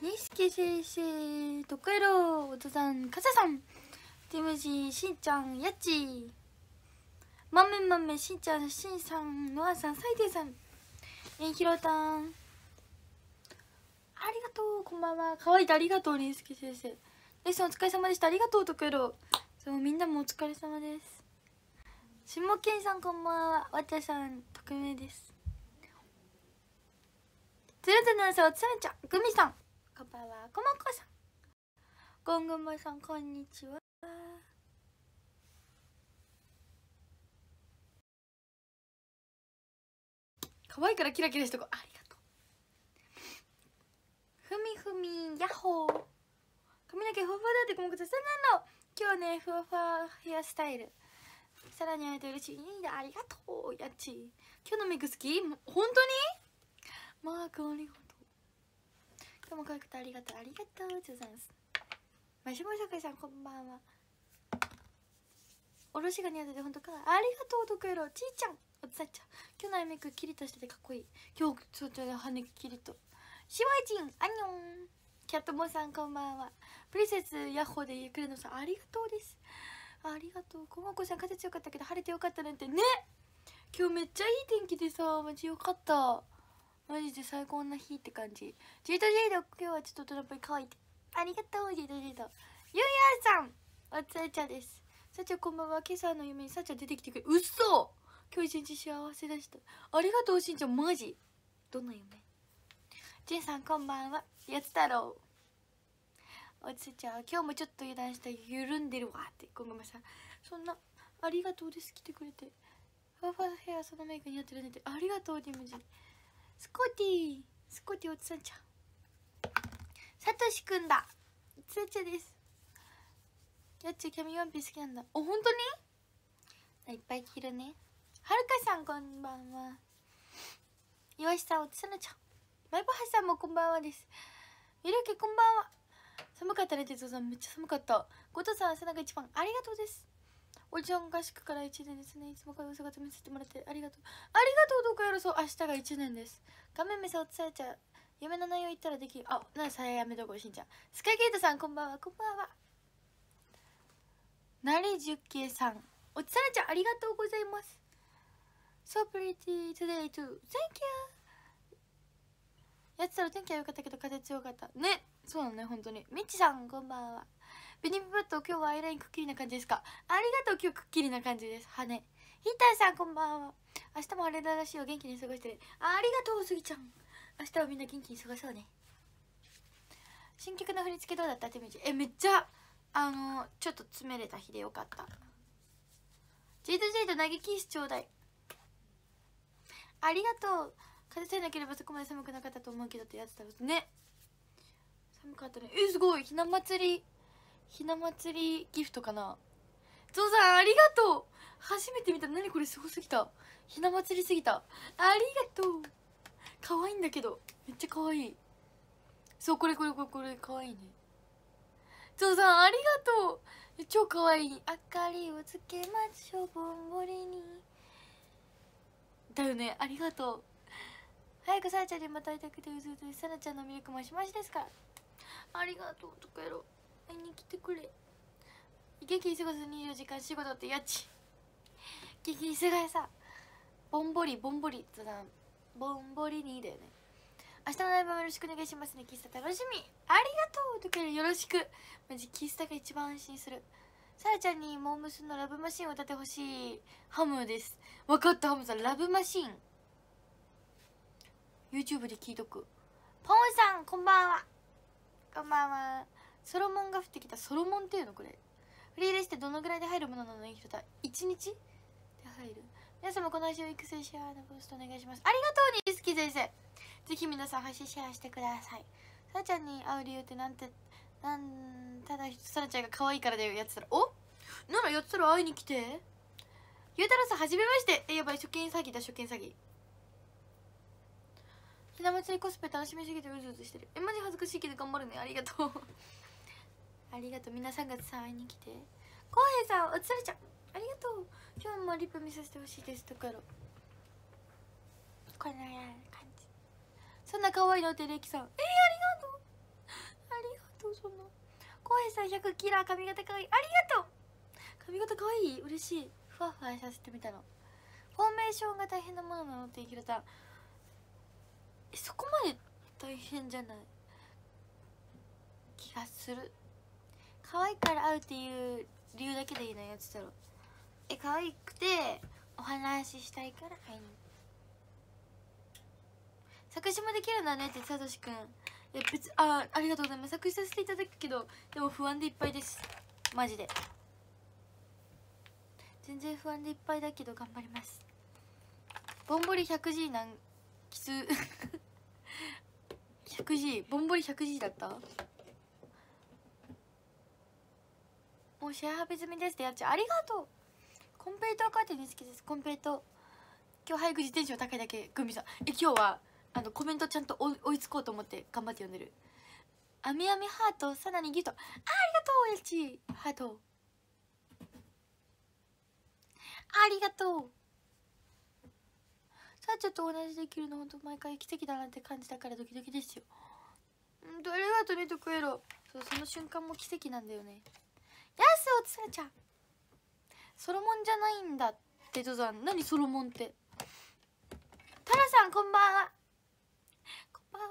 錦先生、とくえろ、おとさん、かささん、てむじ、しんちゃん、やっち、まめまめ、しんちゃん、しんさん、のあさん、さいてさん、えんひろたん、ありがとう、こんばんは、かわいいありがとう、りんすけ先生。レッスンお疲れ様でした、ありがとう、とくえろ。そう、みんなもお疲れ様です。しもけんさん、こんばんは、わたさん、匿名です。つるつるさん、おつさちゃん、ぐみさん。こんばんはこもこさんゴングモさんこんにちは可愛いからキラキラしとこありがとうふみふみやっほー髪の毛ふわふわだってこもこさんそうなの今日ねふわふわヘアスタイルさらに会えて嬉しいありがとうやっち今日のメイク好き本当にマークオリゴンと日も可愛くてありがとうありがとうございますマシュマシャさんこんばんはおろしが似合ってて本当かありがとうドクエろちいちゃんおつさちゃん今日のアイメイクキリとしててかっこいい今日ちょでと羽キリとシワジンアニョンキャットモさんこんばんはプリセスヤッホーでゆくるのさんありがとうですありがとうこもこさん風強かったけど晴れてよかったなんてね今日めっちゃいい天気でさマジよかったマジで最高な日って感じジェイトジェイト今日はちょっとトランプに可愛いありがとうジェイトジェイトゆうやさんおつえちゃですさちゃこんばんは今朝の夢にさちゃ出てきてくれうっそ今日一日幸せでしたありがとうしんちゃんマジどんな夢ジェイさんこんばんはやつ太郎おつちゃん今日もちょっと油断した緩んでるわってごめんなさいそんなありがとうです来てくれてーファーヘアそのメイクにやってるねってありがとうジィムジスコティスコティおつさんちゃんさとしくんだおつさんちゃんですやっちキャミワンピ好きなんだお本当にいっぱい着るねはるかさんこんばんはいわしさんおつさなちゃんマイボハさんもこんばんはですみるけこんばんは寒かったねて夫さんめっちゃ寒かったごとさん背中一番ありがとうですおじさん合宿から1年ですねいつもからお姿見せてもらってありがとうありがとうどこやるそう明日が1年です画面目さおつさちゃう夢の内容言ったらできるあなさややめどこしんちゃんスカイゲートさんこんばんはこんばんはなりじゅっけさんおつさやちゃんありがとうございます So pretty today too thank you やってたら天気は良かったけど風強かったねそうなのね本当にみっちさんこんばんはビニブット今日はアイラインくっきりな感じですかありがとう今日くっきりな感じです羽ヒーターさんこんばんは明日もあれだらしいよ元気に過ごしてるありがとうすぎちゃん明日はみんな元気に過ごそうね新曲の振り付けどうだったってみちえめっちゃあのちょっと詰めれた日でよかったジードジード投げキスちょうだいありがとう風さえなければそこまで寒くなかったと思うけどってやんですね寒かったねえすごいひな祭りひな祭りギフトかなゾウさんありがとう初めて見た何これすごすぎたひな祭りすぎたありがとう可愛いんだけどめっちゃ可愛いそうこれこれこれこれ可愛いねゾウさんありがとう超可愛い明かりをつけましょうぼんぼりにだよねありがとう早くさやちゃんにまた会いたくてうずうずさなちゃんのミルクもしましですからありがとうとかやろう会いに来てくれ激忙し24時間仕事ってやち激忙しさぼんぼりぼんぼりとだぼんぼりにだよね明日のライブもよろしくお願いしますね喫茶楽しみありがとうとかよろしくマジ喫茶が一番安心するさらちゃんにモームスのラブマシンを歌ってほしいハムです分かったハムさんラブマシン YouTube で聞いとくポンさんこんばんはこんばんはソロモンが降ってきたソロモンっていうのこれフリーれしてどのぐらいで入るものなのに人だ1日で入る皆様このを育成シェアのポストお願いしますありがとうにすき先生ぜひ皆さん配信シェアしてくださいさらちゃんに会う理由ってなんてなんたださらちゃんが可愛いからだよやつらおならやつら会いに来てゆうたろうさんはじめましてえやばい初見詐欺だ初見詐欺ひな祭りコスプレ楽しみすぎてうずうずしてるえマジ恥ずかしいけど頑張るねありがとうありがとうみんな3月さん会いに来てこうへいさんおつれちゃんありがとう今日もリップ見させてほしいですだからこんな感じそんな可愛いのてれきさんえー、ありがとうありがとうそんなこうへいさん100キラー髪型可愛いありがとう髪型可愛い嬉しいふわふわさせてみたのフォーメーションが大変なものなのって言い切れたそこまで大変じゃない気がする可愛いから会うっていう理由だけでいいのやつだろえ可愛くてお話ししたいから会いに作詞もできるんだねってさとしくんえ別あありがとうございます作詞させていただくけどでも不安でいっぱいですマジで全然不安でいっぱいだけど頑張りますぼんぼり 100G なんきつ 100G ぼんぼり 100G だったもうシェアハビ済みですってやっちゃうありがとうコンペイトーカーテンに好きですコンペイト今日早く自転車を高いだけグミさんえ今日はあのコメントちゃんと追いつこうと思って頑張って読んでるあみあみハートさらにギフトあありがとうやちハートありがとうさあちょっと同じできるのほんと毎回奇跡だなって感じだからドキドキですようんとありがとうねとクエロそうその瞬間も奇跡なんだよねおつるちゃんソロモンじゃないんだってとさん何ソロモンってタラさんこんばんはこんばんは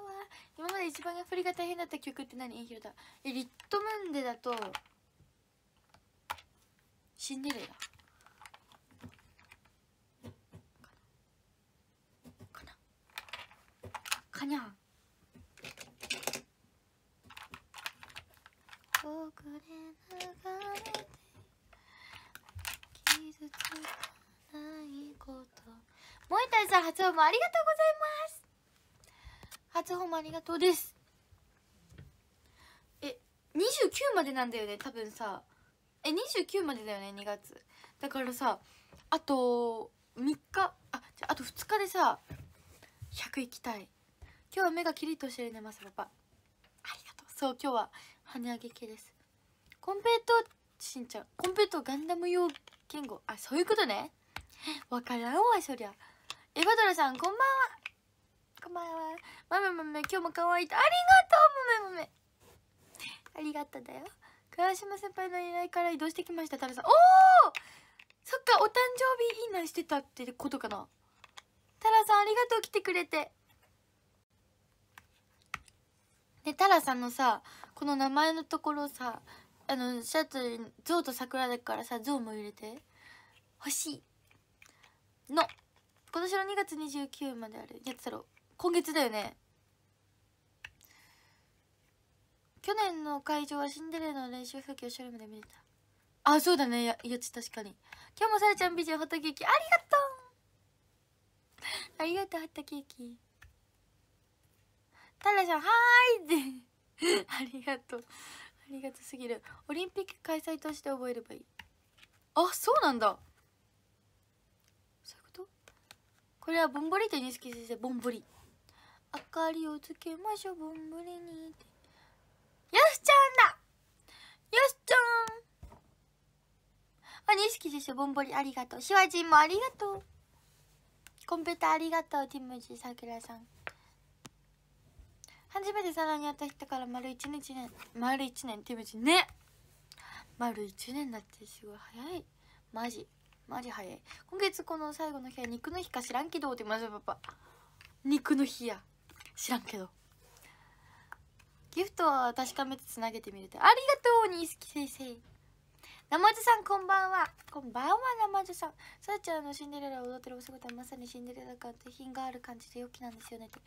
今まで一番振りが大変だった曲って何インヒルだ。えリットムンデだとシンデレラかなかにゃん遅くれ流れて傷つかないこともえたいさん初訪問ありがとうございます初訪問ありがとうですえ二29までなんだよね多分さえ二29までだよね2月だからさあと3日あじゃあと2日でさ100行きたい今日は目がキリッとしてるねマサパパありがとうそう今日は跳ね上げ系ですコンペイトしんちゃんコンペイトガンダム用言語あそういうことねわからんわそりゃエバドラさんこんばんはこんばんはまめまめ今日も可愛いとありがとうまめまめありがとうだよ倉島先輩の依頼から移動してきましたタラさんおおそっかお誕生日いいなしてたってことかなタラさんありがとう来てくれてねタラさんのさこの名前のところさあのシャツウと桜だからさウも入れて欲しいの今年の2月29まであるやつだろ今月だよね去年の会場はシンデレラの練習風景をショルームで見れたあそうだねややつ確かに今日もさやちゃん美人ホットケーキありがとう ありがとうホットケーキタラちゃんはーいって ありがとうありがとうすぎるオリンピック開催として覚えればいいあそうなんだそういうことこれはボンボリと錦先生ボンボリ明かりをつけましょうボンボリによしちゃんだよしちゃんあ錦先生ボンボリありがとうしわじんもありがとうコンペタありがとうティムジさくらさん初めてサラに会った人から丸一年丸一年手口ね丸一年だってすごい早いマジマジ早い今月この最後の日は肉の日か知らんけどってマジパパ肉の日や知らんけどギフトは確かめてつなげてみるとありがとうにいすき先生ナマさんこんばんはこんばんは生マさんさあちゃんのシンデレラ踊ってるお仕事はまさにシンデレラ感って品がある感じで良きなんですよねって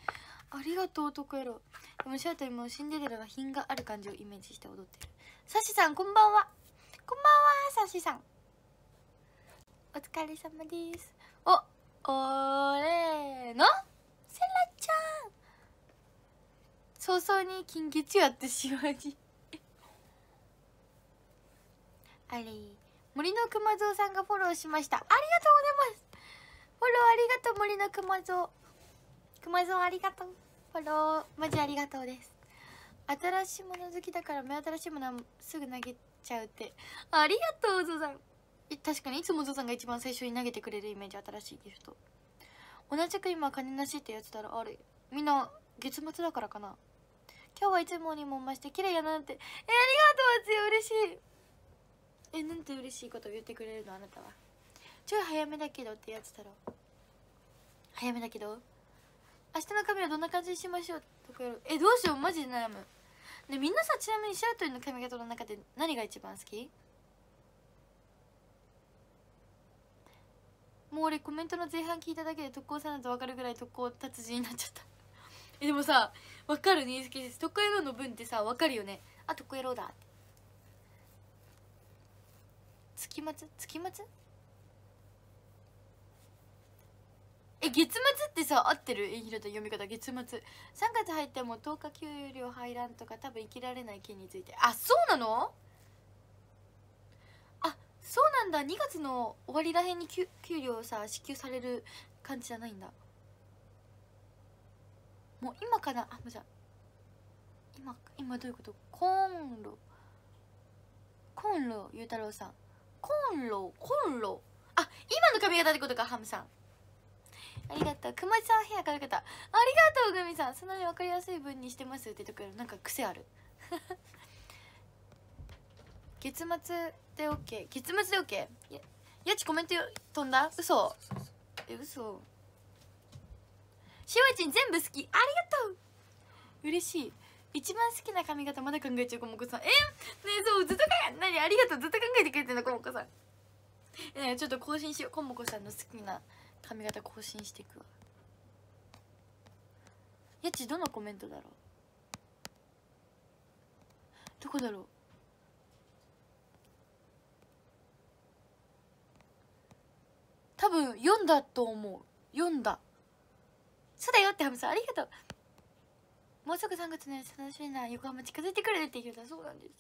ありがとう男クエロでもシャートにもシンデレラが品がある感じをイメージして踊ってるさしさんこんばんはこんばんはさしさんお疲れ様ですおおれのセラちゃん早々に金月やってしまいあれ森の熊蔵さんがフォローしましたありがとうございますフォローありがとう森の熊蔵熊蔵ありがとうフォローマジありがとうです新しいもの好きだから目新しいものはすぐ投げちゃうってありがとうゾさん確かにいつもゾさんが一番最初に投げてくれるイメージ新しいギフト同じく今金なしってやつだろあれみんな月末だからかな今日はいつもにも増して綺麗やなってえありがとうつよ嬉しいえなんて嬉しいことを言ってくれるのあなたはちょい早めだけどってやつだろ早めだけど明日の髪はどんな感じにしましょうとかえどうしようマジで悩むねみんなさちなみにシャト鳥の髪型の中で何が一番好きもう俺コメントの前半聞いただけで特攻さんだと分かるぐらい特攻達人になっちゃったえでもさ分かる認識です特攻野郎の分ってさ分かるよねあ特攻野郎だって月末月末え月末ってさ合ってるえひろと読み方月末3月入っても10日給料入らんとか多分生きられない件についてあそうなのあそうなんだ2月の終わりらへんに給給料さ支給される感じじゃないんだもう今かなあもうじゃ今今どういうことコンロコンロゆうたろうさんコンロコンロあ今の髪型ってことかハムさんありがとうくまちさん部屋からかったありがとうグミさんそんなに分かりやすい分にしてますってところなんか癖ある 月末で OK 月末で OK ややちコメント飛んだ嘘え嘘しわちん全部好きありがとう嬉しい一番好きな髪型まだ考えちゃうこもこさんえねえそうずっと考え何ありがとうずっと考えてくれてんのこもこさんえちょっと更新しようこもこさんの好きな髪型更新していくわやちどのコメントだろうどこだろう多分読んだと思う読んだそうだよってハムさんありがとうもうすぐ3月のやつ楽しみな横浜近づいてくるって言うたそうなんです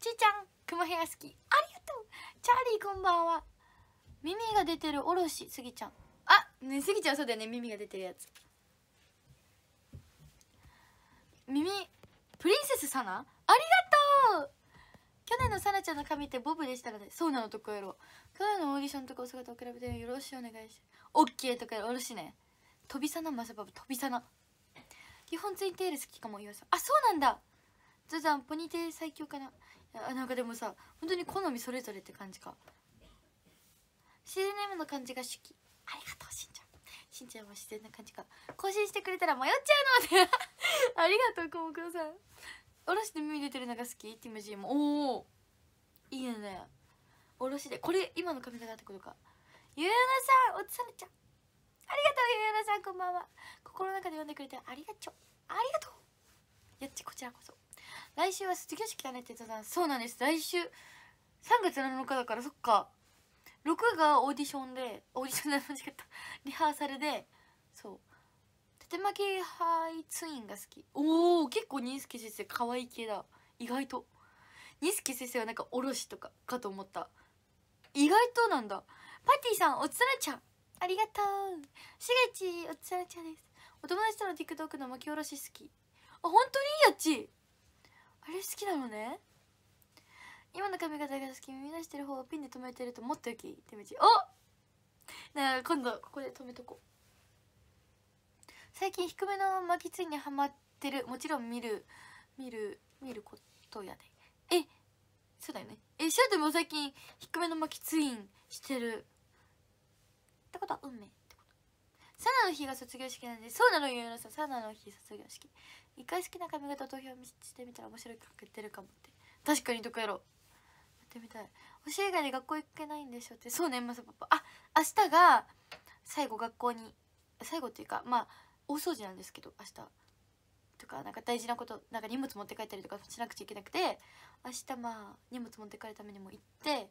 ちーちゃん熊部屋好きありがとうチャーリーこんばんは耳が出てるおろしすぎちゃんあねすぎちゃんそうだよね耳が出てるやつ耳プリンセスサナありがとう去年のサナちゃんの髪ってボブでしたのでそうなのとかやろ去年のオーディションとかお姿を比べてよろしくお願いしオッケーとかおろしね飛びさなまさば飛びさな基本ツインテール好きかも岩さんあそうなんだザザンポニテ最強かなあなんかでもさ本当に好みそれぞれって感じか CNM の感じが好きありがとうしんちゃんしんちゃんは自然な感じか更新してくれたら迷っちゃうので ありがとうコモクロさんおろしで耳出てるのが好きティムジーもおおいいねおろしでこれ今の髪型ってことかゆうなさんおつさめちゃんありがとうゆうなさんこんばんは心の中で読んでくれてありがとうありがとうやっちこちらこそ来週は卒業式だねって言ってたそうなんです来週3月7日だからそっか6がオーディションでオーディションで間違ったリハーサルでそう縦巻きハイツインが好きおお結構新助先生可愛い系だ意外と新助先生はなんかおろしとかかと思った意外となんだパティさんおつらちゃんありがとうしげちおつらちゃんですお友達との TikTok の巻き下ろし好きあ本当にいいやっちあれ好きなのね今の髪型が好き耳出してる方をピンで留めてるともっと良きってみちおな今度ここで留めとこう最近低めの巻きついにはまってるもちろん見る見る見ることやで、えそうだよねえシャーウも最近低めの巻きツインしてるってことは運命サナの日が卒業式なんでそうなのよさんサナの日卒業式一回好きな髪型投票してみたら面白いかけてるかもって確かにどこやろうやってみたい教え以外で学校行けないんでしょってそうねまさパパあ明日が最後学校に最後っていうかまあ大掃除なんですけど明日とかなんか大事なことなんか荷物持って帰ったりとかしなくちゃいけなくて明日まあ荷物持って帰るためにも行って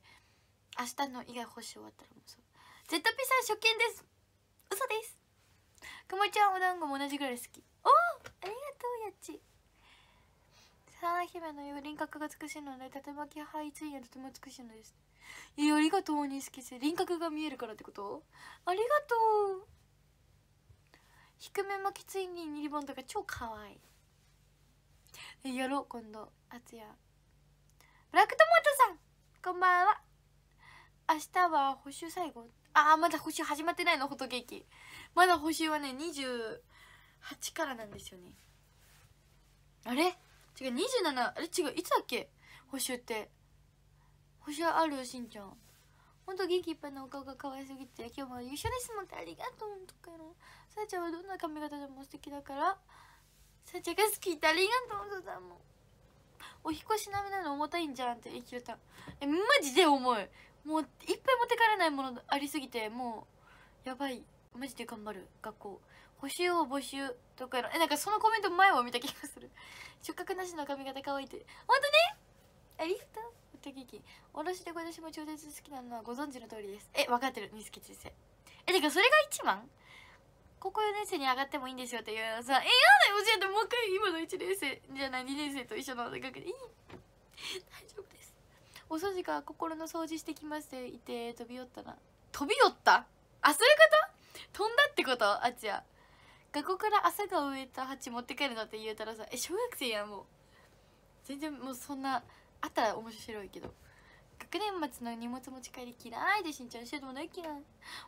明日の以外星終わったらもうそう ZP さん初見です嘘ですくまちゃんお団子も同じぐらい好きおおありがとうやっちさな姫のよう輪郭が美しいので縦巻き配置がとても美しいのですやありがとうに好きせ輪郭が見えるからってことありがとう低め巻きツインにリボンとか超かわいいやろう今度あつやブラックトマトさんこんばんは明日は補習最後ああまだ補習始まってないのホトケーキまだ補習はね28からなんですよねあれ違う27あれ違ういつだっけ補習って補習あるしんちゃんほんと元気いっぱいのお顔が可愛すぎて今日も優勝ですもんってありがとうとかのさあちゃんはどんな髪型でも素敵だからさあちゃんが好きってありがとうとだもんお引越し並みなの重たいんじゃんって言い切れたえマジで重いもういっぱい持って帰らないものありすぎてもうやばいマジで頑張る学校補習を募集とかやろえなんかそのコメント前も見た気がする 触覚なしの髪型可愛いって本当にありがとうホットケーキで私も超絶好きなのはご存知の通りですえ分かってる美月先生えてかそれが一番高校4年生に上がってもいいんですよっていうのさえやだよ教えてもう一回今の1年生じゃない2年生と一緒の学でいい大丈夫お掃除か心の掃除してきましていて飛び寄ったな飛び寄ったあそういうこと飛んだってことあっちや学校から朝が植えた鉢持って帰るのって言うたらさえ小学生やんもう全然もうそんなあったら面白いけど学年末の荷物持ち帰り嫌いでしんちゃんしても大嫌い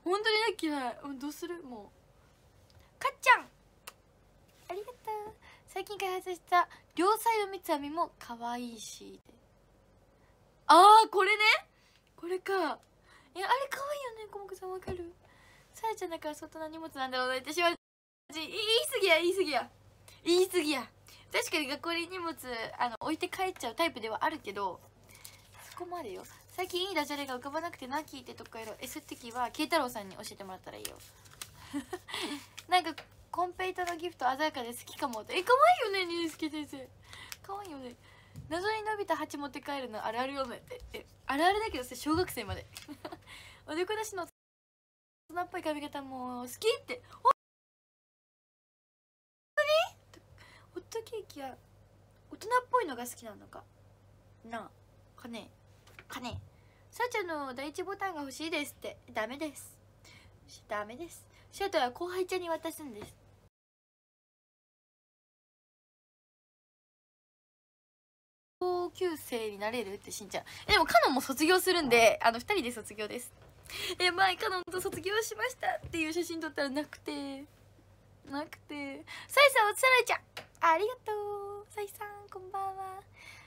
本当に大嫌いどうするもうかっちゃんありがとう最近開発した両サイド三つ編みも可愛いしああこれねこれかえあれ可愛いよねコモクさんわかるさやちゃんだから相当な荷物なんだろうなまう言い過ぎや言い過ぎや言い過ぎや確かに学校に荷物あの置いて帰っちゃうタイプではあるけどそこまでよ最近いいダジャレが浮かばなくてな聞いてとかやろ S そういうは慶太郎さんに教えてもらったらいいよ なんかコンペイトのギフト鮮やかで好きかもってえ可愛いよねニュースケ先生可愛いよね謎に伸びた鉢持って帰るのあるあるよねってえあるあるだけどさ小学生まで おでこなしの大人っぽい髪型も好きってにホットケーキは大人っぽいのが好きなのかなあかねかねさあちゃんの第一ボタンが欲しいですってダメですダメですシャトは後輩ちゃんに渡すんです同級生になれるってしんちゃんえでもカノンも卒業するんであの2人で卒業ですえ前カノンと卒業しましたっていう写真撮ったらなくてなくてサイさんおつらいちゃんありがとうサイさんこんばんは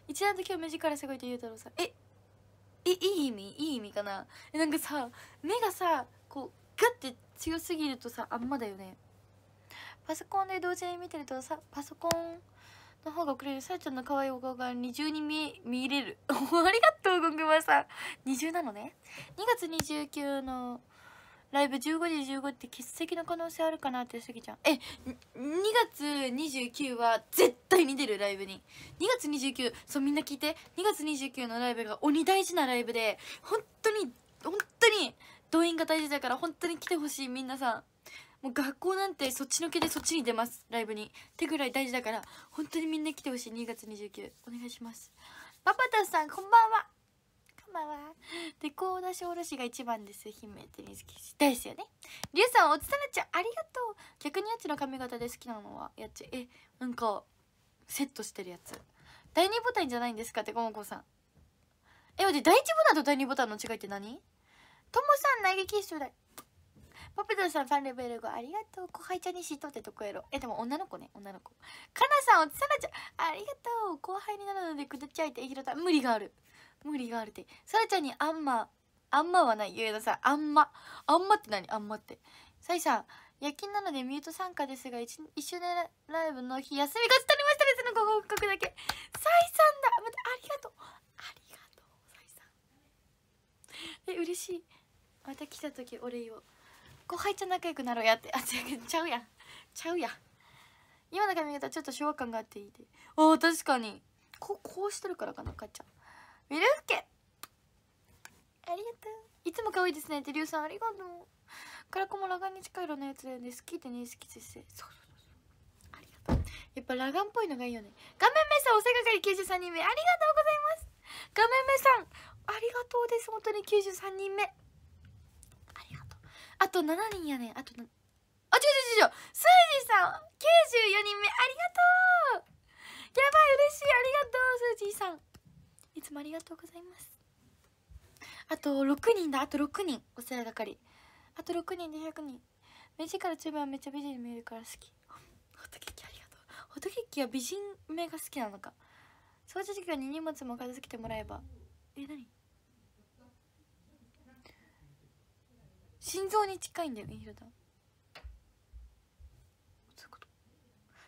一段と今日目力すごいとゆうたろうさんえいい意味いい意味かなえなんかさ目がさこうグッて強すぎるとさあんまだよねパソコンで同時に見てるとさパソコンの方がくれるさやちゃんの可愛いお顔が二重に見見れる ありがとうごグマさん二重なのね2月29のライブ15時15って欠席の可能性あるかなってすぎちゃんえ2月29は絶対に出るライブに2月29そうみんな聞いて2月29のライブが鬼大事なライブで本当に本当に動員が大事だから本当に来てほしいみんなさんもう学校なんてそっちのけでそっちに出ますライブにってぐらい大事だから本当にみんな来てほしい2月29お願いしますパパタさんこんばんはこんばんはでコ高田小羅市が一番です姫手水木ですよねりゅうさんおつたなちゃんありがとう逆にやつの髪型で好きなのはやっちゃえなんかセットしてるやつ第二ボタンじゃないんですかってこもこさんえ待って第1ボタンと第二ボタンの違いって何ともさん投げキッシュだパペドさんファンレベル5ありがとう後輩ちゃんに嫉とってとこやろえでも女の子ね女の子かなさんおつさなちゃんありがとう後輩になるのでくだっちゃいってひろた無理がある無理があるってさらちゃんにあんまあんまはないゆえださんあんまあんまって何あんまってさいさん夜勤なのでミュート参加ですが一一周でライブの日休みがち取りましたですのご報告だけサイさんだまたありがとうありがとうサイさんえ嬉しいまた来た時お礼を後輩ちゃ仲良くなろうやって あちゃうやんちゃうやん今の髪型ちょっと昭和感があっていいでああ確かにこうこうしてるからかなかちゃんミルフケありがとういつも可愛いですねってりゅうさんありがとうカラコも裸眼に近い色のやつだよね好きって認識先生そうそうそうありがとうやっぱ裸眼っぽいのがいいよね画面目さんお世か係93人目ありがとうございます画面目さんありがとうです本当に93人目あと7人やねあとあ違う違う違うスージさん94人目ありがとうやばい嬉しいありがとうスージさんいつもありがとうございますあと6人だあと6人お世話係あと6人で100人目から中盤はめっちゃ美人に見えるから好きホットケーキありがとうホットケーキは美人目が好きなのか掃除時間に荷物も片付けてもらえばえ何心臓に近いんだよねひろたそういうこと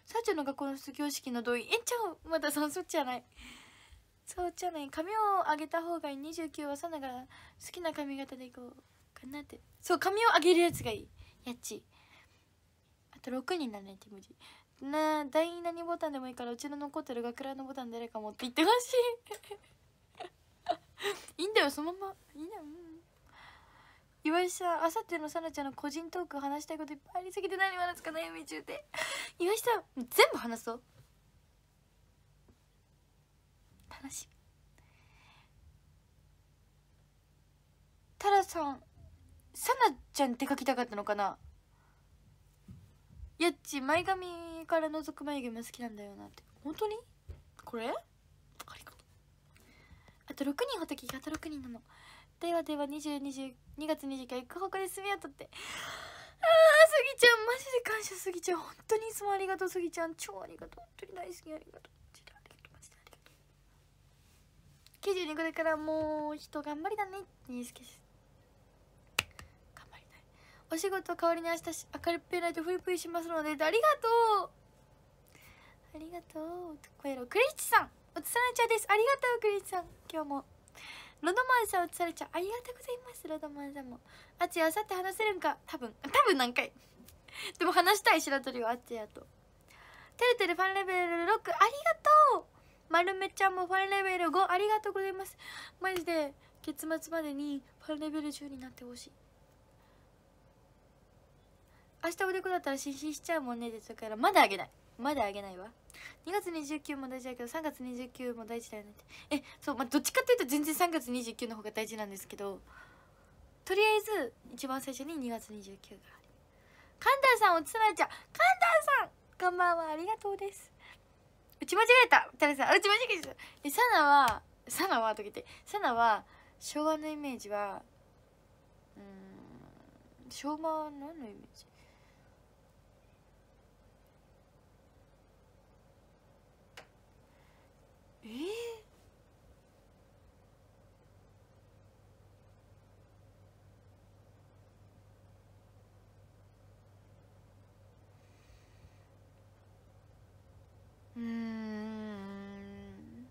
さあちゃんの学校の卒業式の同意えちゃうまださそっちじゃないそうじゃない髪を上げた方がいい29はさながら好きな髪型でいこうかなってそう髪を上げるやつがいいやっちあと6人だねって文字なあ第何ボタンでもいいからうちの残ってる学ランのボタン誰か持って行ってほしい いいんだよそのままいいんだよ岩井さんあさってのさなちゃんの個人トーク話したいこといっぱいありすぎて何話すか悩み中で岩井さん全部話そう楽しい。タラさんさなちゃんって書きたかったのかなやっち前髪から覗く眉毛も好きなんだよなって本当にこれありがとうあと6人ほたきあと6人なのではでは20 20 2月24日行く方向で住みやとってああすぎちゃんマジで感謝すぎちゃん本当にいつもありがとうすぎちゃん超ありがとう本当に大好きありがとう92これからもう人頑張りだね認識し頑張りたいお仕事代わりに明日し明るくないとフリプリしますのでありがとうありがとうクリスチさんおつさなちゃですありがとうクリスチさん今日もロドマンさん映されちゃうありがとうございますロドマンさんもあっちあさって話せるんか多分多分何回 でも話したい白鳥はあちやとてるてるファンレベル6ありがとう丸めちゃんもファンレベル5ありがとうございますマジで月末までにファンレベル10になってほしい明日おでこだったら失神しちゃうもんねですからまだあげないまだあげないわ2月29も大事だけど3月29も大事だよねってえそうまあどっちかっていうと全然3月29の方が大事なんですけどとりあえず一番最初に2月29があるカンダンさんおつなちゃんカンダさんこんばんはありがとうです打ち間違えたタレさん打ち間違えたえサナはサナはとけてサナは昭和のイメージはうん昭和何のイメージえー、うん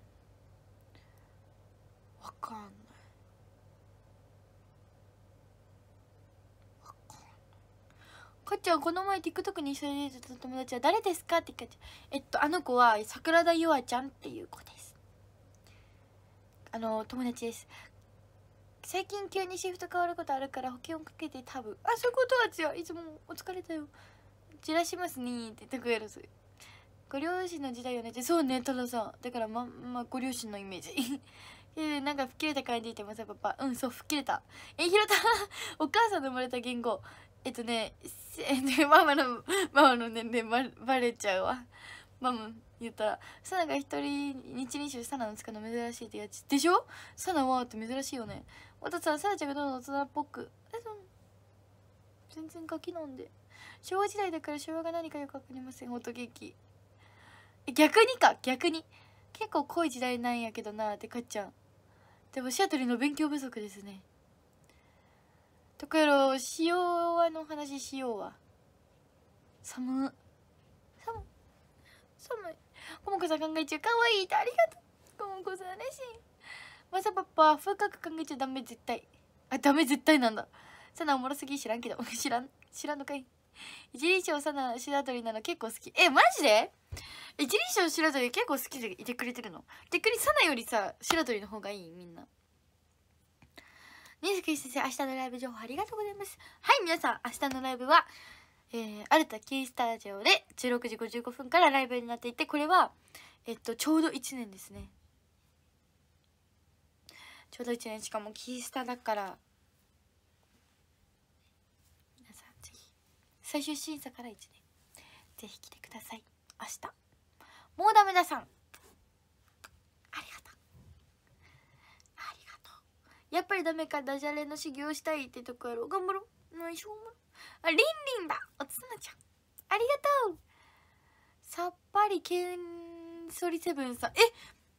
分かんない分かんないかっちゃんこの前 TikTok に一緒に出てた友達は誰ですかって聞かれてえっとあの子は桜田優愛ちゃんっていう子ですあの友達です最近急にシフト変わることあるから保険をかけて多分あそういうことは違ういつもお疲れだよじらしますねって言ってくれるすご両親の時代よねってそうねたださだからままあご両親のイメージ えなんか吹っ切れた感じで言ってますパパうんそう吹っ切れたえひろた お母さんの生まれた言語えっとね、えっと、ママのママの年齢バレちゃうわママ言ったらサナが一人日練習サナの使うの珍しいってやつでしょサナはって珍しいよねおたさんサナちゃんがどんどん大人っぽくえそ全然ガキなんで昭和時代だから昭和が何かよくわかりません音ット逆にか逆に結構濃い時代なんやけどなってかっちゃんでもシアトルの勉強不足ですねとかやろしはの話しようわ寒寒寒いコモコさん考え中かわいいってありがとうコモコさん嬉しいマサパパ深く考えちゃダメ絶対あダメ絶対なんだサナおもろすぎ知らんけど 知らん知らんのかい一輪賞サナ白鳥なの結構好きえマジで一輪賞白鳥結構好きでいてくれてるの逆にサナよりさ白鳥の方がいいみんなねえ先生明日のライブ情報ありがとうございますはい皆さん明日のライブはえー、アルタキースタジオで16時55分からライブになっていてこれは、えっと、ちょうど1年ですねちょうど1年しかもキースタだから皆さんぜひ最終審査から1年ぜひ来てください明日もうダメださんありがとうありがとうやっぱりダメかダジャレの修行したいってとこやろう頑張ろうもうしょうもありんりんだおつなちゃんありがとうさっぱりけんそりセブンさん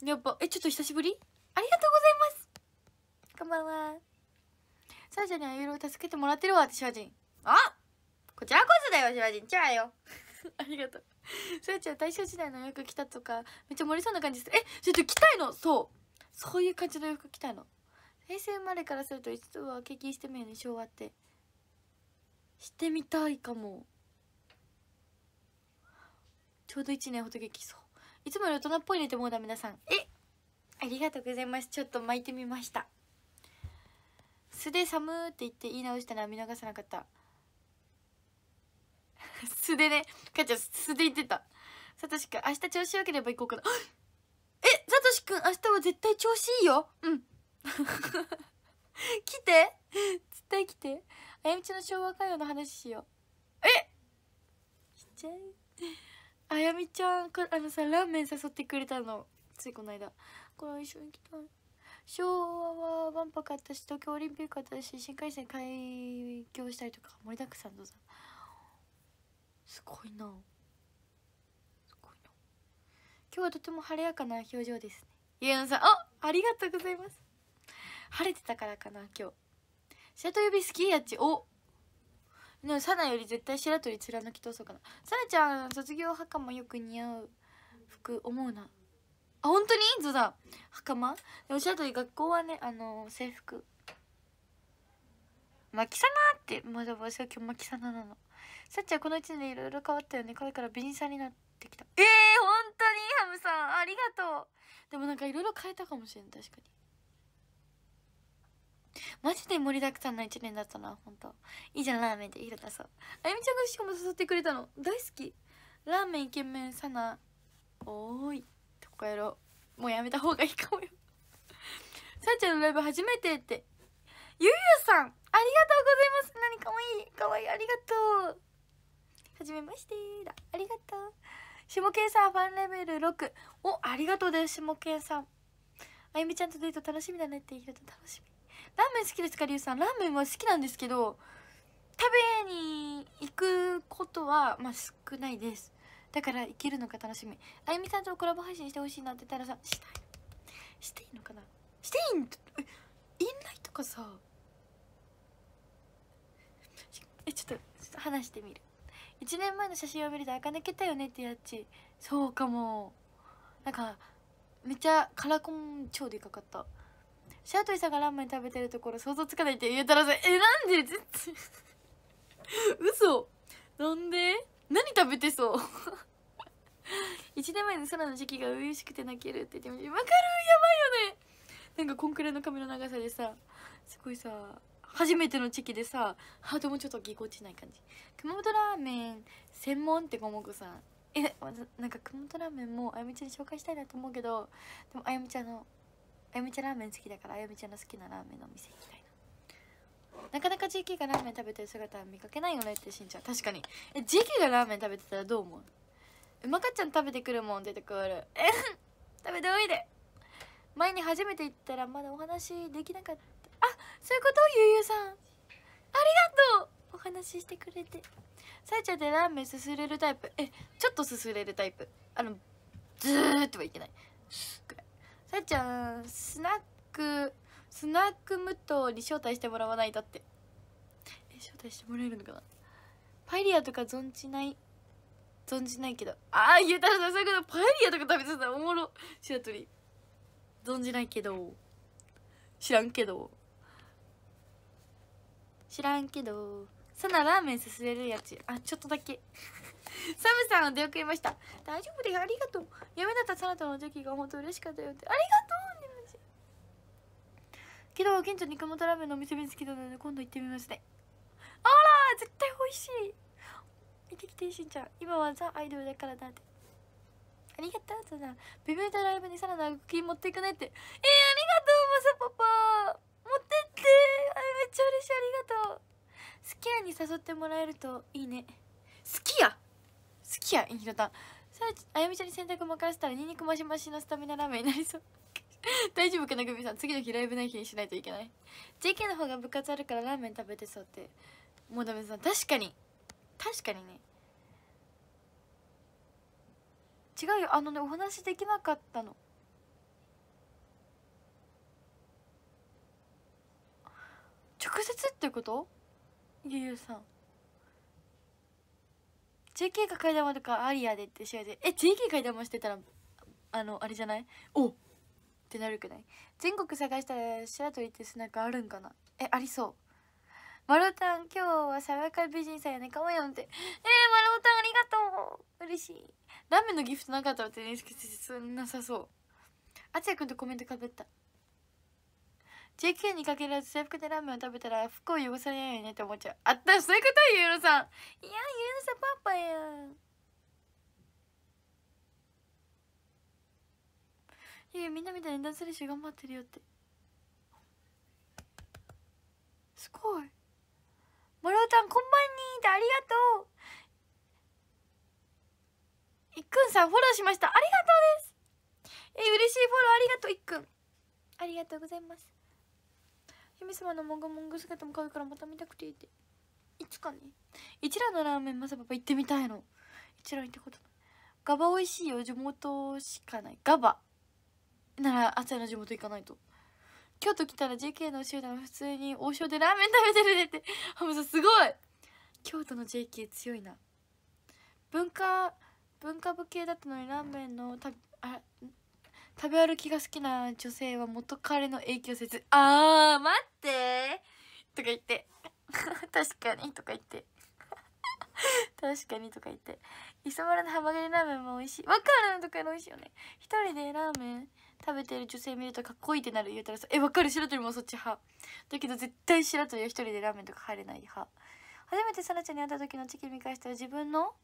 えやっぱえちょっと久しぶりありがとうございますこんばんはサーじゃにはいろいろ助けてもらってるわ私はじんあこちらこそだよしわじんちゃうよ ありがとうさあちゃん大正時代の洋服着たとかめっちゃ盛りそうな感じですえちょっと着たいのそうそういう感じの洋服着たいの平成生まれからすると一度は経験してみるね昭和ってしてみたいかもちょうど1年ほどできそういつもより大人っぽいねって思うだ皆さんえありがとうございますちょっと巻いてみました素で寒って言って言い直したのは見逃さなかった 素でねかっちゃん素で言ってたさとしくん明日調子よければ行こうかなえさとしくん明日は絶対調子いいようん 来て 絶対来てあやみちゃんの昭和歌謡の話しようえしちゃいあやみちゃんあのさラーメン誘ってくれたのついこの間これ一緒に行きたい昭和は万博あったし東京オリンピックあったし新幹線開業したりとか盛りだくさんどうぞすごいなすごいな今日はとても晴れやかな表情ですねゆうのさんあありがとうございます晴れてたからかな今日白鳥指好きやちおでもサナより絶対白鳥貫き通そうかなサナちゃん卒業袴よく似合う服思うなあ本当にいそぞだ袴でも白鳥学校はねあのー、制服マキサナってまだ私は今日マキサナなのさっちゃんこの1年でいろいろ変わったよねこれから美人さんになってきたえー、本当にハムさんありがとうでもなんかいろいろ変えたかもしれない確かにマジで盛りだくさんの1年だったなほんといいじゃんラーメンでてひろたそう。あゆみちゃんがしかも誘ってくれたの大好きラーメンイケメンサナおーいとこやろもうやめた方がいいかもよさンちゃんのライブ初めてってゆうゆうさんありがとうございます何かわいいかわいいありがとうはじめましてだありがとうしもけんさんファンレベル6おありがとうですしもけんさんあゆみちゃんとデート楽しみだねってひろた楽しみラーメン好きですかりゅうさんラーメンは好きなんですけど食べに行くことはまあ少ないですだから行けるのか楽しみあゆみさんとコラボ配信してほしいなってたらさしたいしていいのかなしていいんえインライとかさえちょっと話してみる1年前の写真を見ると垢抜けたよねってやちそうかもなんかめっちゃカラコン超でかかったシャートイさんがラーメン食べてるところ想像つかないって言うたらさえなんで絶対嘘なんで何食べてそう1年前の空の時期が初々しくて泣けるって言ってわかるやばいよねなんかこんくらいの髪の長さでさすごいさ初めての時期でさハートもちょっとぎこちない感じ熊本ラーメン専門ってもこさんえなんか熊本ラーメンもあやみちゃんに紹介したいなと思うけどでもあやみちゃんのあやみちゃんラーメン好きだからあやみちゃんの好きなラーメンのお店行きたいななかなか JK がラーメン食べてる姿は見かけないよねってしんちゃん確かにえ JK がラーメン食べてたらどう思ううまかっちゃん食べてくるもん出てくるえ 食べておいで前に初めて行ったらまだお話できなかったあそういうことゆうゆうさんありがとうお話ししてくれてさやちゃんでラーメンすすれるタイプえちょっとすすれるタイプあのずーっとはいけないぐいさっちゃんスナックスナック無糖に招待してもらわないだってえ招待してもらえるのかなパエリアとか存じない存じないけどああ言うたらさそうパエリアとか食べてたおもろ白鳥存じないけど知らんけど知らんけどさなラーメンすすれるやつあちょっとだけサムさん出遅れました大丈夫でありがとう夢だったサナとの時が本当嬉しかったよってありがとうねけど現地の肉もとラーメンのお店見つけたので今度行ってみますねあら絶対美味しい行ってきてしんちゃん今はザ・アイドルだからだってありがとうサナビビュータライブにサラダクッキー持っていくねってえー、ありがとうマサパパ持ってってあめっちゃ嬉しいありがとう好きやに誘ってもらえるといいね好きやきやひろたんさああやみちゃんに洗濯任せたらにンにくマシマシのスタミナラーメンになりそう 大丈夫かなグミさん次の日ライブない日にしないといけない JK の方が部活あるからラーメン食べてそうってもうダメさん確かに確かにね違うよあのねお話できなかったの直接ってことゆゆさん JK が階段とかアリアでって試合でえ JK 階段玉してたらあのあれじゃないおってなるくない全国探したら白鳥ってスナックあるんかなえありそうマロタン今日は爽やか美人さんやねかわいよんってえー、マロタンありがとう嬉しいラーメンのギフトなかったらってねなさそうあつやくんとコメントかぶった JK にかけらず制服でラーメンを食べたら服を汚されないよねって思っちゃうあったそういうことゆうのさんいやゆうのさんパパやいやみんなみたいにダンス練習頑張ってるよってすごいマロちゃんこんばんにってありがとういっくんさんフォローしましたありがとうですえ嬉しいフォローありがとういっくんありがとうございます姫様のもモンぐ姿も可愛いからまた見たくていいっていつかね一蘭のラーメンまさパパ行ってみたいの一蘭行ったことないガバ美味しいよ地元しかないガバなら朝の地元行かないと京都来たら JK の集団普通に王将でラーメン食べてるでってハムさんすごい京都の JK 強いな文化文化部系だったのにラーメンのたあ食べ歩きが好きな女性は元彼の影響せず「あー待って!」とか言って「確かに」とか言って「確かに」とか言って磯丸のハマグリラーメンも美味しいわかるのとかの美味しいよね一人でラーメン食べてる女性見るとかっこいいってなる言うたらさ「えわかる白鳥もそっち派」だけど絶対白鳥は一人でラーメンとか入れない派初めてさなちゃんに会った時のチキン見返したら自分の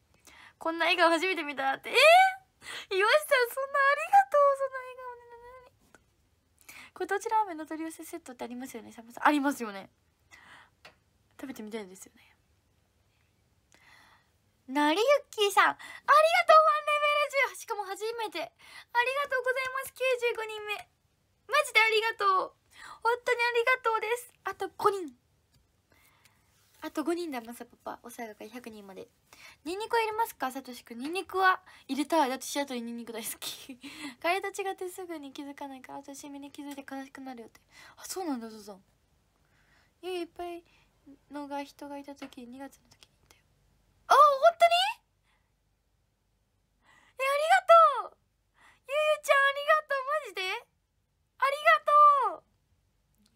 こんな笑顔初めて見たってえー岩ん、そんなありがとうその笑顔でご当地ラーメンの取り寄せセットってありますよねさんありますよね食べてみたいですよねなりゆっきーさんありがとうワンレベル10しかも初めてありがとうございます95人目マジでありがとう本当にありがとうですと5人だマサパパおさやか100人までニンニクは入れますかさとしくんニンニクは入れたいだってシアトルニンニク大好きカレーと違ってすぐに気づかないから私身に気づいて悲しくなるよってあそうなんだぞぞんゆいいっぱいのが人がいた時2月の時にいたよあ本当にえありがとうゆゆちゃんありがとうマジでありがとう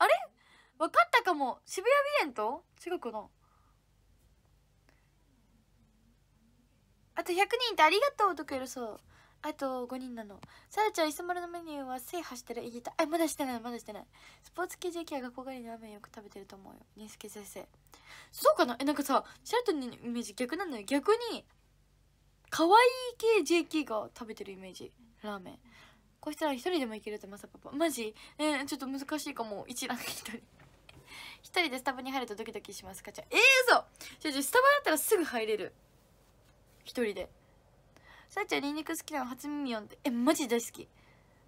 あれ分かったかも渋谷ビエンと違うかなあと100人ってありがとうとかよそうあと5人なのさらちゃん磯丸のメニューは制覇してるいいたいまだしてないまだしてないスポーツ系 JK は学校帰りにラーメンよく食べてると思うよ仁助先生そうかなえなんかさシャラトのイメージ逆なのよ逆に可愛い系 JK が食べてるイメージラーメンこうしたら一人でもいけるってまさパパマジえー、ちょっと難しいかも一覧一人一人でスタバに入るとドキドキしますかちゃんええー、嘘じゃちスタバだったらすぐ入れる一人でさっちゃんにんにく好きなの初耳読んでえマジ大好き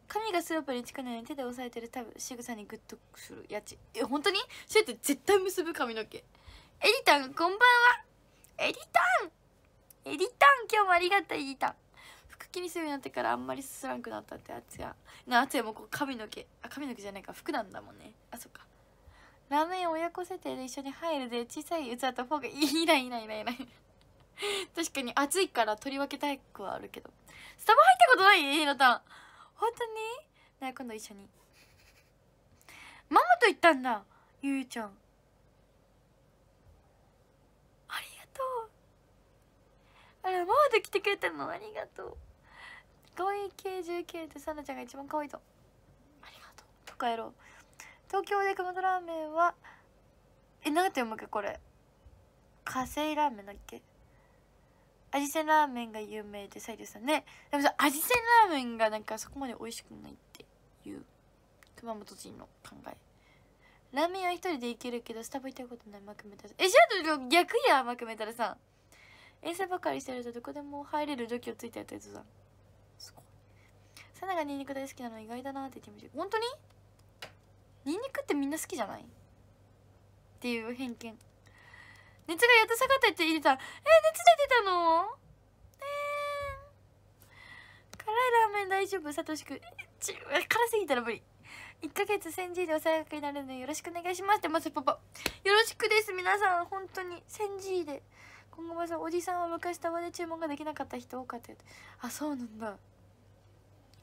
髪がスープに近いのに手で押さえてる多分仕草にグッとするやちえ本当にそうやって絶対結ぶ髪の毛エリタンこんばんはエリタンエリタン今日もありがとうエリタン服気にするようになってからあんまりすすらんくなったってあつやなあつやもこう髪の毛あ髪の毛じゃないか服なんだもんねあそっかラーメン親子設定で一緒に入るで小さい器とフォークいいないいないいないいない 確かに暑いから取り分けたくはあるけどスタバ入ったことないひなたん本当にね今度一緒にママと行ったんだゆうちゃんありがとうあらママと来てくれたのありがとう可愛い系19ってサナちゃんが一番可愛いとありがとうとかやろう東京で熊本ラーメンはえ何て読むっけこれ火星ラーメンだっけ味仙ラーメンが有名でイドさんねでもさ味仙ラーメンがなんかそこまで美味しくないっていう熊本人の考えラーメンは一人でいけるけどスタバ行ったことないマクメタルえじゃあ逆やマクメタルさん遠征ばかりしてるとどこでも入れる度胸ついたやつだすごいサナがニンニク大好きなの意外だなって言って本当にニンニクってみんな好きじゃないっていう偏見熱がやた下がったって入れたらえ熱出てたのえー、辛いラーメン大丈夫さとしくち辛すぎたら無理1ヶ月1000 G でお世話になるのでよろしくお願いしますってまずパパよろしくです皆さん本当に1000 G で今後はさおじさんは昔たまで注文ができなかった人多かったあそうなんだ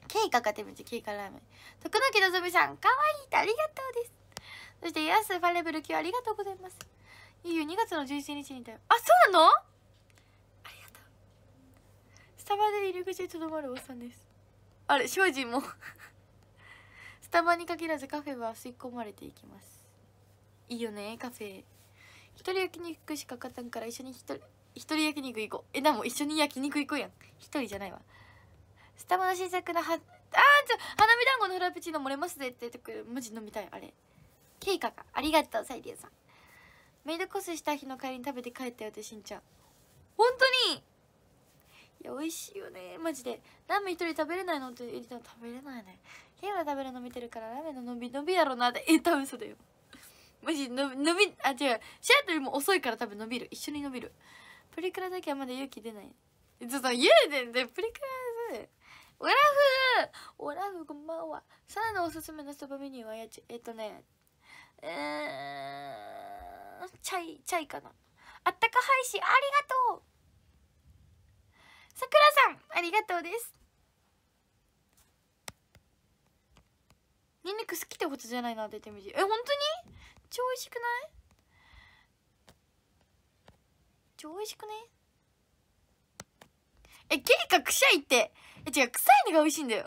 ケイカかてみてケイカラーメン徳之のぞみさんかわいいってありがとうですそしてヤスファレブル級ありがとうございますいいよ2月の11日にたよあそうなのありがとうスタバで入り口にとどまるおっさんですあれ庄司も スタバに限らずカフェは吸い込まれていきますいいよねカフェ一人焼肉しかったんから一緒に一人一人焼肉行こうえでも一緒に焼肉行こうやん一人じゃないわスタバの新作のはあーちょ花見団子のフラペチーノ漏れますぜって言ってくるマジ飲みたいあれケイカかありがとうサイデュさんメイドコスした日の帰りに食べて帰ったよってしんちゃん本当にいや美味しいよねマジでラーメン一人食べれないのって言ってら食べれないねケイは食べるの見てるからラーメンの伸び伸びやろなってえ多分そうだよマジ伸び伸びあ違うシアトルも遅いから多分伸びる一緒に伸びるプリクラだけはまだ勇気出ないちょっと家ででプリクラでオラフオラフこんばんはサラのおすすめのそばメニューはやちえっとねえーチャイチャイかなあったか配信ありがとうさくらさんありがとうですにんにく好きってことじゃないな出てみてえ本当に超美味しくない超美味しくねえケリカくしゃいってえ違う臭いのが美味しいんだよ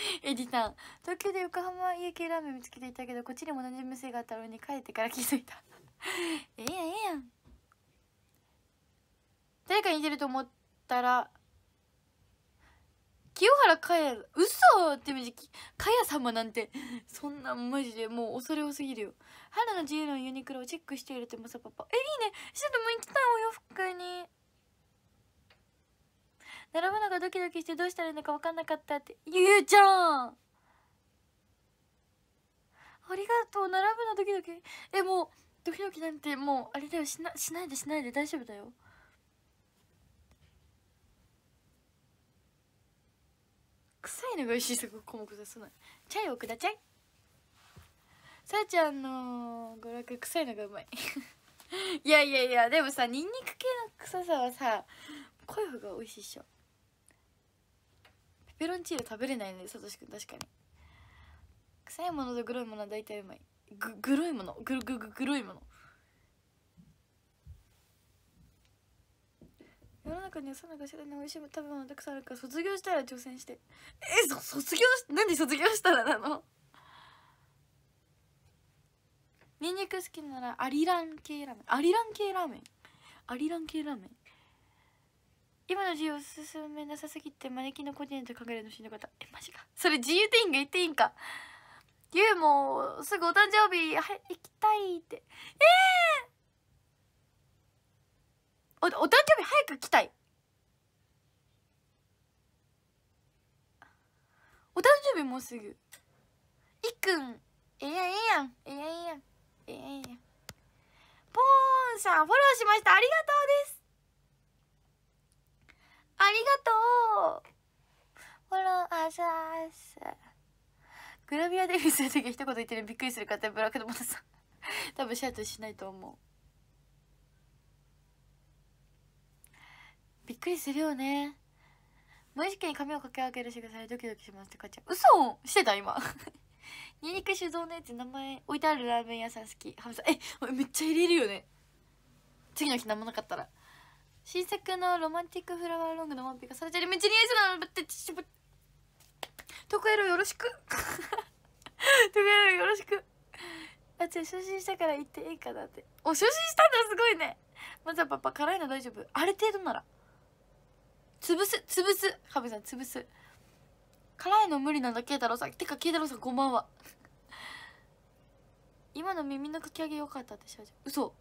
エディさん東京で横浜家系ラーメン見つけていたけどこっちにも同じ店があったのに帰ってから気づいた ええやんええやん誰かに似てると思ったら清原かや嘘ってみじかや様なんて そんなマジでもう恐れ多すぎるよ春の自由のユニクロをチェックしているってまさパパえいいねちょっともう行きたいお洋服に並ぶのがドキドキしてどうしたらいいのか分かんなかったってゆうちゃんありがとう並ぶのドキドキえもうドキドキなんてもうあれだよしなしないでしないで大丈夫だよ臭いのが美味しいそここもく出さないチャイをくだちゃいさあちゃんの娯楽臭いのがうまい いやいやいやでもさニンニク系の臭さはさ濃い方が美味しいっしょペロンチーノ食べれないねさとしくん確かに臭いものとグロいものは大体うまいぐグロいものグログググロいもの世の中にはそんなかしらね美味しい食べ物たくさんあるから卒業したら挑戦してえそ卒業しなんで卒業したらなのニンニク好きならアリラン系ラーメンアリラン系ラーメンアリラン系ラーメン今の自由進すすめなさすぎて招きのコーディネート考えるの死ぬ方っえマジかそれ自由店員が言っていいんかゆうもすぐお誕生日は行きたいってええー、おお誕生日早く来たいお誕生日もうすぐいっくんええやんええやんええやんええやんポーンさんフォローしましたありがとうがとうフォローアザースグラビアデビューする時一言言ってるびっくりする方ブラックのモさん多分シャアとしないと思うびっくりするよね無意識に髪をかけ上げる仕草でドキドキしますってかちゃん嘘してた今ニンニク酒造のやつ名前置いてあるラーメン屋さん好きハムさんえめっちゃ入れるよね次の日何もなかったら新作のロマンティックフラワーロングのワンピがされちゃりめちゃ似合いそうなのってちょっとやろよろしくとこやろよろしくあじゃあ昇進したから行っていいかなってお昇進したんだすごいねまずはパパ辛いの大丈夫ある程度なら潰す潰すハブさん潰す辛いの無理なんだ慶太郎さんてか慶太郎さんこんばんは今の耳のかき上げよかったってしょう嘘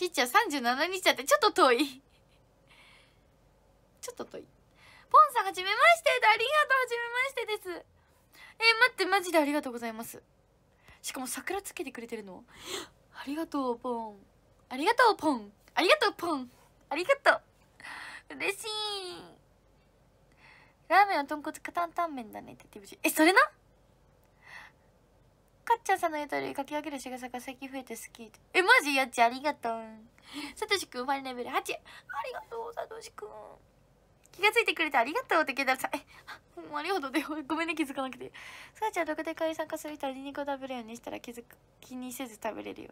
しーちゃん37日だってちょっと遠いちょっと遠いポンさんはじめましてありがとうはじめましてですえー、待ってマジでありがとうございますしかも桜つけてくれてるのありがとうポンありがとうポンありがとうポンありがとう嬉しいラーメンは豚骨か担々麺だねって言ってほしいえそれなかっちゃんさんのゆとりかき分ける仕草が最近増えて好きえマジやっちありがとうさとしくんファンレベル8ありがとうさとしくん気が付いてくれてありがとうって聞いたらさえもうありほどでごめんね気づかなくてさあちゃんどこで会参加する人はニンニクを食べるようにしたら気づく気にせず食べれるよ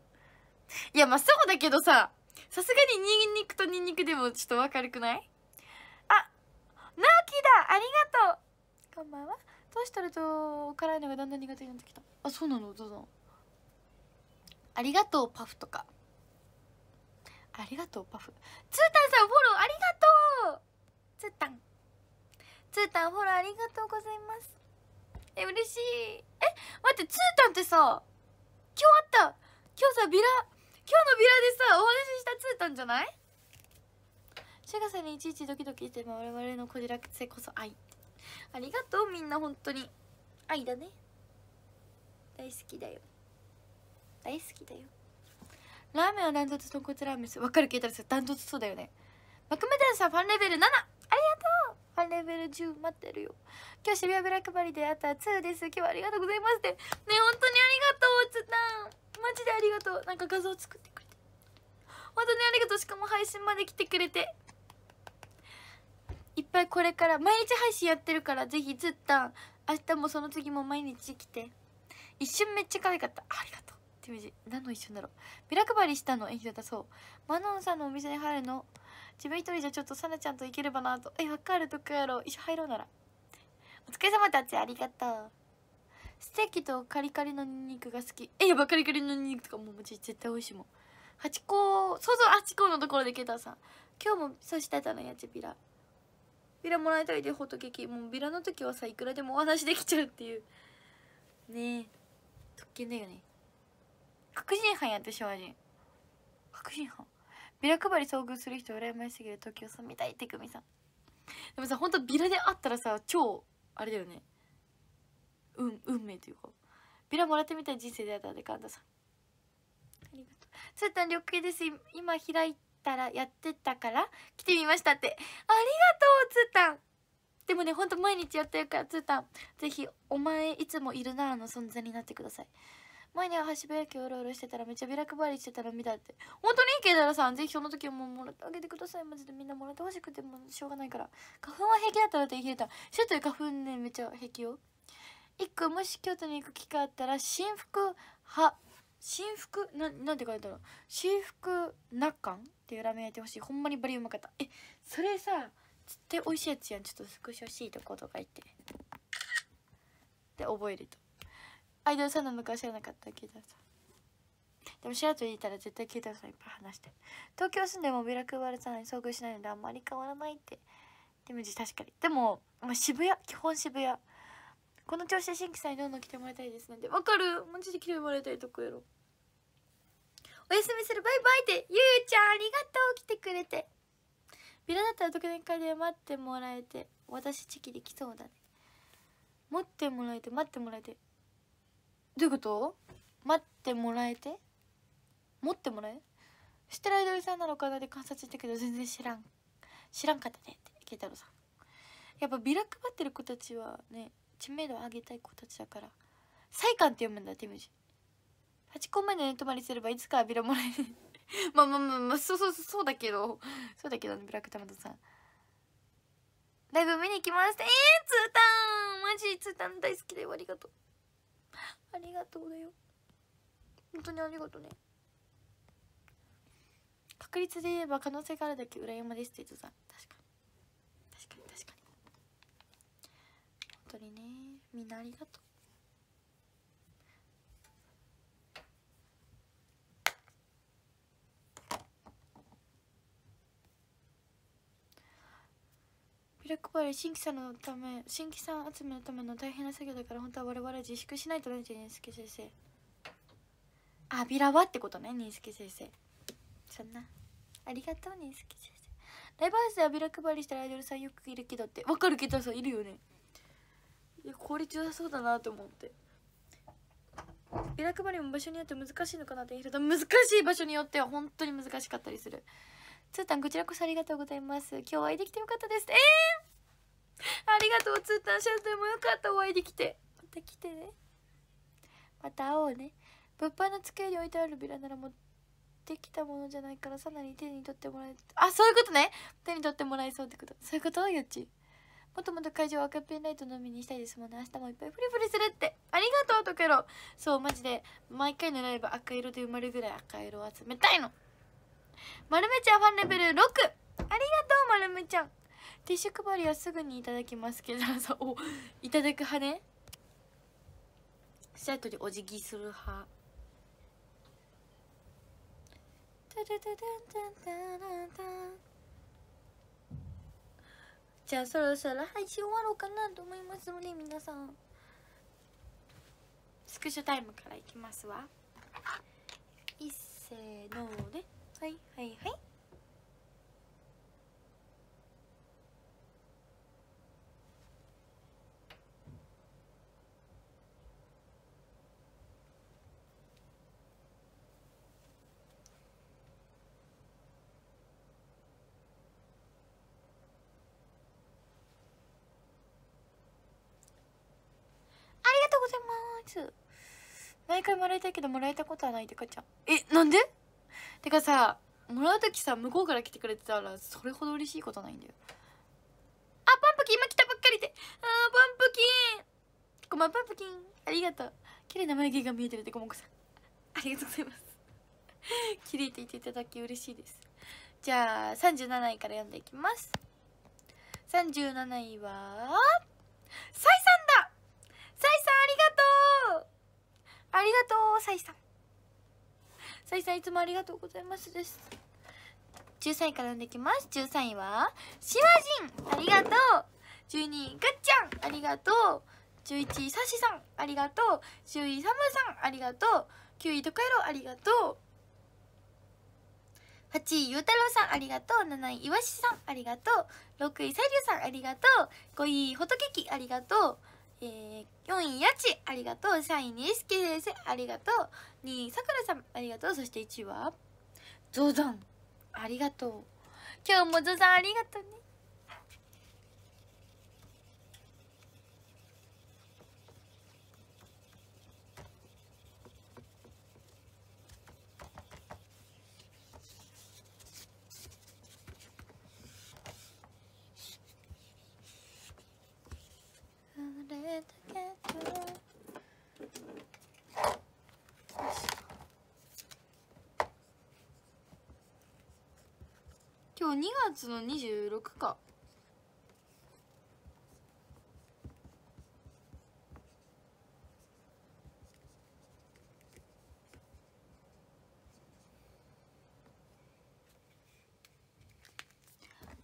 いやまあそうだけどささすがにニンニクとニンニクでもちょっと明るくないあナオキだありがとうこんばんは年取ると辛いのがだんだん苦手になってきたあそうなのどうぞありがとうパフとかありがとうパフツータンさんフォローありがとうツータンツータンフォローありがとうございますえ嬉しいえ待ってツータンってさ今日あった今日さビラ今日のビラでさお話ししたツータンじゃないシェガさんにいちいちドキドキして我々のこじらせこそ愛ありがとうみんな本当に愛だね大好きだよ大好きだよラーメンは断トツ豚骨ラーメンですわかる聞いたら断トツそうだよねマクメダルさんファンレベル7ありがとうファンレベル10待ってるよ今日渋谷ブラックバリであった2です今日はありがとうございますってね本当にありがとうつったんマジでありがとうなんか画像作ってくれて本当にありがとうしかも配信まで来てくれていっぱいこれから毎日配信やってるからぜひつったん明日もその次も毎日来て一瞬めっちゃ可愛かったありがとうってージ何の一瞬だろうビラ配りしたの演技だたそうマノンさんのお店に入るの自分一人じゃちょっとサナちゃんと行ければなとえわかるとこやろう一緒入ろうならお疲れ様たちありがとうステーキとカリカリのニンニクが好きえやばカリカリのニンニクとかもう絶対美味しいもんハチ公そうそうハチ公のところでケタさん今日もそうしてたのやつビラビラもらいたいでホットケーキもうビラの時はさいくらでもお話できちゃうっていうねえ特権だよね確信犯やってし和う人確信犯ビラ配り遭遇する人羨ましすぎる時をさみたい手組さんでもさほんとビラで会ったらさ超あれだよね運運命というかビラもらってみたい人生であったんで神田さんありがとうつーたん緑系です今開いたらやってたから来てみましたってありがとうつーたんでもねほんと毎日やってるからつーたんぜひお前いつもいるならの存在になってください前には渋谷きをうろうろしてたらめっちゃビラ配りしてたら見たって本当にいいけどさんぜひその時ももらってあげてくださいマジでみんなもらってほしくてもしょうがないから花粉は平気だったらって言えたシュートで花粉ねめっちゃ平気よ一個もし京都に行く機会あったら新服は新服ななんて書いたの新服なっかんっていうラーメン焼いてほしいほんまにバリうまかったえそれさ絶対美味しいやつやんちょっとスクショしいとことか言ってで覚えるとアイドルさんなのか知らなかったけどさでもシアト言ったら絶対ケイタさんいっぱい話して東京住んでもビラ配るさんに遭遇しないのであんまり変わらないってでも確かにでも、まあ、渋谷基本渋谷この調子で新規さんにどんどん来てもらいたいですなんでわかるマジで来てもらいたいとこやろおやすみするバイバイってゆうちゃんありがとう来てくれてビラだったら特典会で待ってもらえて私チェキできそうだね持ってもらえて待ってもらえてどういうこと待ってもらえて持ってもらえ知ってるアイドルさんなのかなって観察したけど全然知らん知らんかったねって慶太郎さんやっぱビラ配ってる子たちはね知名度上げたい子たちだから「サイカン」って読むんだ手文ジ8個目の寝泊まりすればいつかはビラもらえる まあまあまあまあそうそうそうだけどそうだけどねブラックタマトさんライブ見に来ましたえー、ツータンマジツータン大好きだよありがとうありがとうだよ本当にありがとうね確率で言えば可能性があるだけ羨まですって言ってた確かに確かに確かに本当にねみんなありがとうブラックール新規さんのため新規さん集めのための大変な作業だから本当は我々自粛しないとねってすけ先生あビラはってことね認識先生そんなありがとうすけ先生ライブハウスであビラ配りしたらアイドルさんよくいるけどってわかるけどさいるよねいや効率良さそうだなと思ってビラ配りも場所によって難しいのかなって言うと難しい場所によっては本当に難しかったりするつーたんこちらこそありがとうございます今日お会いできてよかったですえー、ありがとうつーたんシャンタンもよかったお会いできてまた来てねまた会おうね物販の机に置いてあるビラなら持ってきたものじゃないからさらに手に取ってもらえあそういうことね手に取ってもらえそうってことそういうことよっちもともと会場赤ペンライトのみにしたいですもんね明日もいっぱいフリフリするってありがとうとケロそうマジで毎回のライブ赤色で埋まるぐらい赤色を集めたいのまるめちゃんファンレベル6ありがとうまるめちゃんティッシュ配りはすぐにいただきますけどさおいただく派ねセットでお辞儀する派じゃあそろそろ配信終わろうかなと思いますので皆さんスクショタイムからいきますわいっせーので、ねはいはいはいありがとうございます毎回もらいたいけどもらえたことはないでかちゃんえなんでてかさもらう時さ向こうから来てくれてたらそれほど嬉しいことないんだよあパンプキン今来たばっかりであーパンプキンごまパンプキンありがとう綺麗な眉毛が見えてるでこもこさんありがとうございます綺麗て言っていただき嬉しいですじゃあ37位から読んでいきます37位はサイさんだサイさんありがとうありがとうサイさんさいさんいつもありがとうございますです13位から読んできます13位はしわじんありがとう12位ぐっちゃんありがとう11位さしさんありがとう10位さむさんありがとう9位とかやろありがとう8位ゆうたろうさんありがとう7位いわしさんありがとう6位さりゅうさんありがとう5位ほとけきありがとうえー、4位やちありがとう3位にえすけ先ありがとう2位さくらさんありがとうそして1位はゾさんありがとう今日もゾさんありがとうね2月の26かは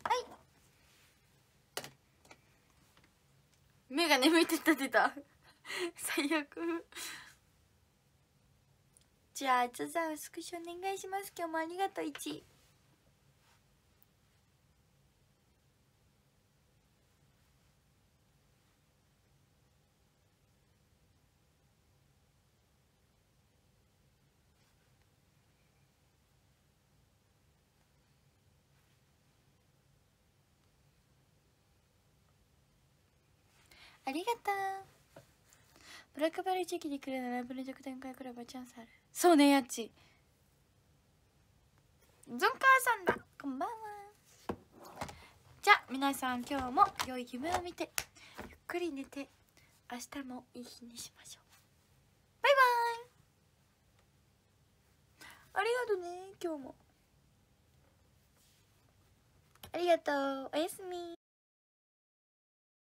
い目が眠いって立てた 最悪じゃあ、ザザスクショお願いします。今日もありがとう、1。ありがとうブラックバレー地域に来るならブルジョク展開クラブチャンスあるそうねやっちゾンカーさんだこんばんはじゃあ皆さん今日も良い夢を見てゆっくり寝て明日もいい日にしましょうバイバイありがとね今日もありがとうおやすみ